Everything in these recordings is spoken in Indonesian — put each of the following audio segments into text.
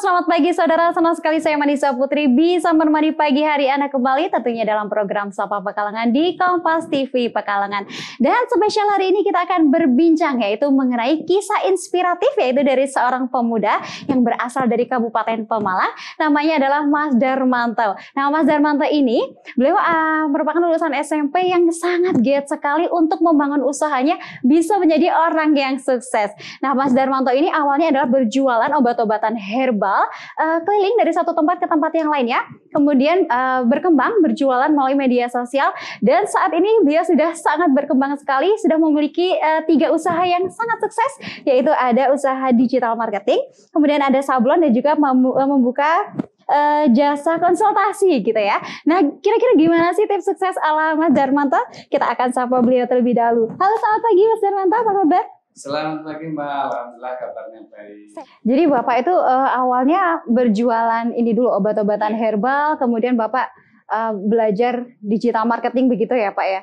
selamat pagi saudara. Senang sekali saya Manisa Putri bisa menemani pagi hari Anda kembali tentunya dalam program Sapa Pekalangan di Kompas TV Pekalangan. Dan spesial hari ini kita akan berbincang yaitu mengenai kisah inspiratif yaitu dari seorang pemuda yang berasal dari Kabupaten Pemalang. Namanya adalah Mas Darmanto. Nah Mas Darmanto ini beliau uh, merupakan lulusan SMP yang sangat giat sekali untuk membangun usahanya bisa menjadi orang yang sukses. Nah Mas Darmanto ini awalnya adalah berjualan obat-obatan herbal uh, keliling dari satu tempat ke tempat yang lainnya, kemudian uh, berkembang berjualan melalui media sosial dan saat ini beliau sudah sangat berkembang sekali, sudah memiliki uh, tiga usaha yang sangat sukses yaitu ada usaha digital marketing, kemudian ada sablon dan juga membuka jasa konsultasi gitu ya. Nah, kira-kira gimana sih tips sukses ala Mas Darmanto? Kita akan sapa beliau terlebih dahulu. Halo, selamat pagi Mas Darmanto, apa kabar? Selamat pagi Mbak, Alhamdulillah kabarnya baik. Jadi Bapak itu uh, awalnya berjualan ini dulu obat-obatan iya. herbal, kemudian Bapak uh, belajar digital marketing begitu ya Pak ya?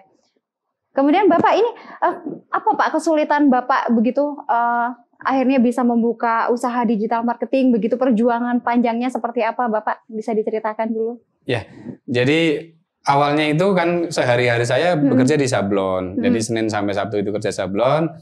Kemudian Bapak ini uh, apa Pak kesulitan Bapak begitu uh, akhirnya bisa membuka usaha digital marketing begitu perjuangan panjangnya seperti apa Bapak bisa diceritakan dulu? Ya, jadi awalnya itu kan sehari-hari saya hmm. bekerja hmm. di sablon, hmm. jadi Senin sampai Sabtu itu kerja sablon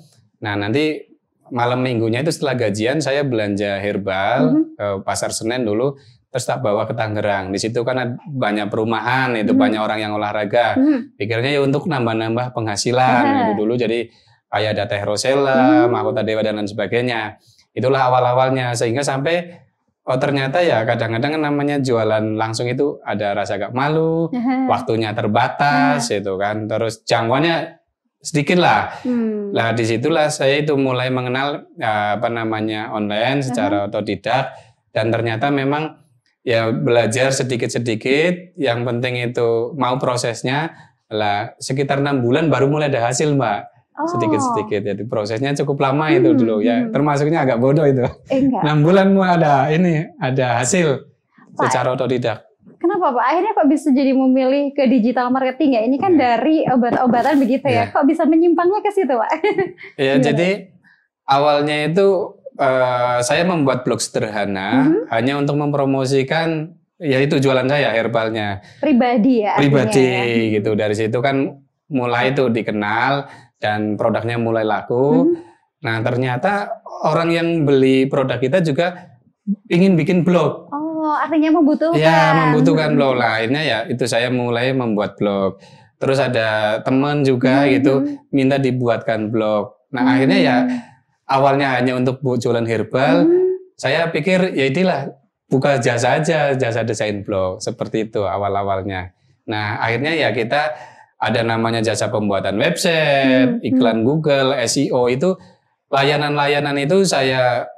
Nah nanti malam minggunya itu setelah gajian saya belanja herbal mm -hmm. Eh, ke pasar Senen dulu terus tak bawa ke Tangerang. Di situ kan banyak perumahan, itu hmm. banyak orang yang olahraga. Hmm. Pikirnya ya untuk nambah-nambah penghasilan yeah. gitu dulu. Jadi kayak ada teh rosella, hmm. mahkota dewa dan lain sebagainya. Itulah awal-awalnya sehingga sampai oh ternyata ya kadang-kadang kan namanya jualan langsung itu ada rasa agak malu, waktunya terbatas gitu itu kan. Terus jangkauannya sedikit lah. Hmm. Nah disitulah saya itu mulai mengenal eh, apa namanya online secara uh otodidak dan ternyata memang ya belajar sedikit-sedikit. Yang penting itu mau prosesnya lah sekitar enam bulan baru mulai ada hasil mbak oh. sedikit-sedikit. Oh. Jadi prosesnya cukup lama hmm, itu dulu ya. Hmm. Termasuknya agak bodoh itu. Eh, enam bulan mau ada ini ada hasil Pak, secara otodidak. Kenapa Pak? Akhirnya kok bisa jadi memilih ke digital marketing ya? Ini kan yeah. dari obat-obatan begitu ya. Iya. Kok bisa menyimpangnya ke situ Pak? Iya, yeah, jadi awalnya itu uh, saya membuat blog sederhana mm -hmm. hanya untuk mempromosikan ya itu jualan saya herbalnya. Pribadi ya? Pribadi ya. gitu. Dari situ kan mulai itu dikenal dan produknya mulai laku. Mm -hmm. Nah ternyata orang yang beli produk kita juga ingin bikin blog. Oh Oh, artinya membutuhkan. Ya, membutuhkan blog. Lah akhirnya ya itu saya mulai membuat blog. Terus ada teman juga hmm. gitu hmm. minta dibuatkan blog. Nah, hmm. akhirnya ya awalnya hanya untuk bujulan herbal. Hmm. Saya pikir ya itulah buka jasa aja, jasa desain blog seperti itu awal-awalnya. Nah, akhirnya ya kita ada namanya jasa pembuatan website, hmm. hmm. iklan Google, SEO itu layanan-layanan itu saya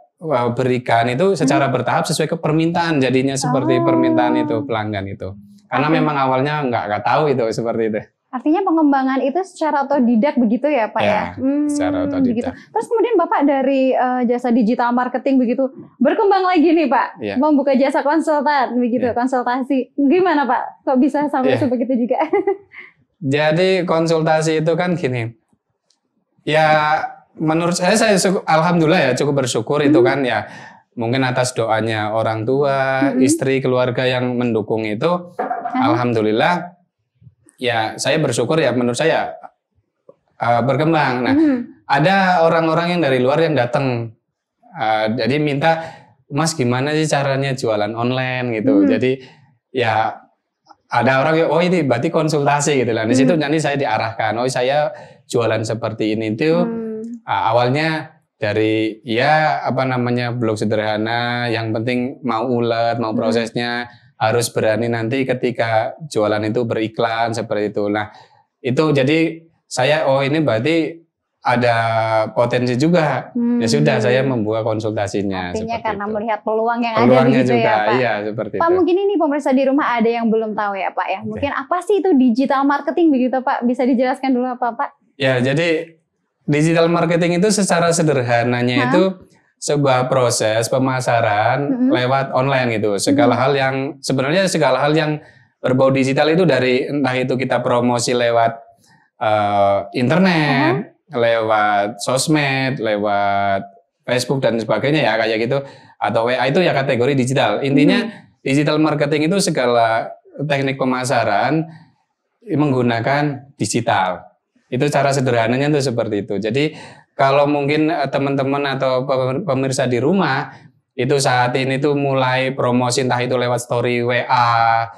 berikan itu secara hmm. bertahap sesuai ke permintaan jadinya seperti oh. permintaan itu pelanggan itu karena Artinya. memang awalnya nggak nggak tahu itu seperti itu Artinya pengembangan itu secara otodidak begitu ya Pak ya? ya? Hmm, secara otodidak. Begitu. Terus kemudian Bapak dari uh, jasa digital marketing begitu berkembang lagi nih Pak, ya. membuka jasa konsultan begitu, ya. konsultasi. Gimana Pak? Kok bisa sampai ya. itu juga? Jadi konsultasi itu kan gini, ya menurut saya saya cukup, alhamdulillah ya cukup bersyukur hmm. itu kan ya mungkin atas doanya orang tua, hmm. istri, keluarga yang mendukung itu hmm. alhamdulillah ya saya bersyukur ya menurut saya uh, berkembang. Nah, hmm. ada orang-orang yang dari luar yang datang uh, jadi minta Mas gimana sih caranya jualan online gitu. Hmm. Jadi ya ada orang yang oh ini berarti konsultasi gitu lah. Di situ hmm. nanti saya diarahkan, oh saya jualan seperti ini tuh hmm awalnya dari ya apa namanya blog sederhana, yang penting mau ulet, mau hmm. prosesnya, hmm. harus berani nanti ketika jualan itu beriklan seperti itu. Nah, itu jadi saya oh ini berarti ada potensi juga. Ya hmm. Ya sudah saya membuka konsultasinya. Artinya karena itu. melihat peluang yang Peluangnya ada gitu ya, juga, ya Pak. Iya, seperti Pak itu. mungkin ini pemirsa di rumah ada yang belum tahu ya Pak ya. Mungkin okay. apa sih itu digital marketing begitu Pak? Bisa dijelaskan dulu apa Pak? Ya jadi Digital marketing itu secara sederhananya Hah? itu sebuah proses pemasaran -hmm. lewat online gitu. Segala -hmm. hal yang sebenarnya segala hal yang berbau digital itu dari entah itu kita promosi lewat uh, internet, -hmm. lewat sosmed, lewat Facebook dan sebagainya ya kayak gitu atau WA itu ya kategori digital. Intinya -hmm. digital marketing itu segala teknik pemasaran menggunakan digital. Itu cara sederhananya tuh seperti itu. Jadi kalau mungkin eh, teman-teman atau pemirsa di rumah itu saat ini tuh mulai promosi entah itu lewat story WA,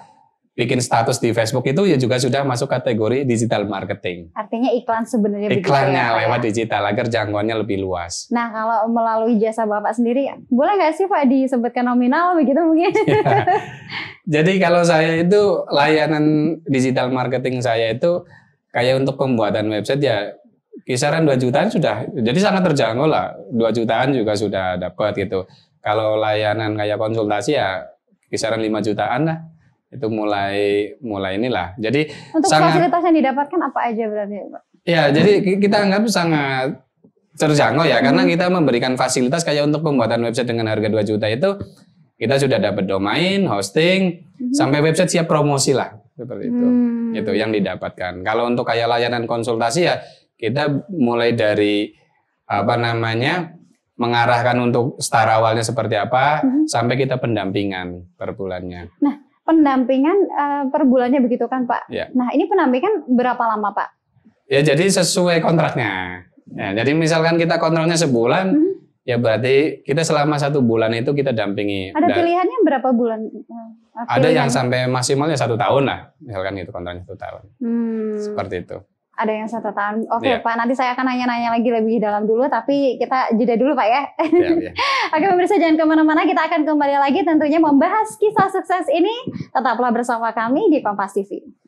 bikin status di Facebook itu ya juga sudah masuk kategori digital marketing. Artinya iklan sebenarnya ya, iklannya ya, lewat ya? digital agar jangkauannya lebih luas. Nah kalau melalui jasa bapak sendiri, boleh nggak sih pak disebutkan nominal begitu mungkin? Ya. Jadi kalau saya itu layanan digital marketing saya itu kayak untuk pembuatan website ya kisaran 2 jutaan sudah jadi sangat terjangkau lah 2 jutaan juga sudah dapat gitu kalau layanan kayak konsultasi ya kisaran 5 jutaan lah itu mulai mulai inilah jadi untuk sangat, fasilitas yang didapatkan apa aja berarti pak ya jadi kita anggap sangat terjangkau ya hmm. karena kita memberikan fasilitas kayak untuk pembuatan website dengan harga 2 juta itu kita sudah dapat domain hosting hmm. sampai website siap promosi lah seperti itu hmm. Gitu, hmm. itu yang didapatkan. Kalau untuk kayak layanan konsultasi ya kita mulai dari apa namanya mengarahkan untuk start awalnya seperti apa hmm. sampai kita pendampingan per bulannya. Nah, pendampingan uh, per bulannya begitu kan, Pak? Ya. Nah, ini pendampingan berapa lama, Pak? Ya, jadi sesuai kontraknya. Ya, jadi misalkan kita kontraknya sebulan, hmm Ya berarti kita selama satu bulan itu kita dampingi. Ada pilihannya berapa bulan? Pilihan. Eh, Ada yang sampai maksimalnya satu tahun lah, misalkan itu kontraknya satu tahun. Hmm. Seperti itu. Ada yang satu tahun. Oke okay, ya. Pak, nanti saya akan nanya-nanya lagi lebih dalam dulu, tapi kita jeda dulu Pak ya. ya, ya. Oke pemirsa jangan kemana-mana, kita akan kembali lagi tentunya membahas kisah sukses ini. Tetaplah bersama kami di Kompas TV.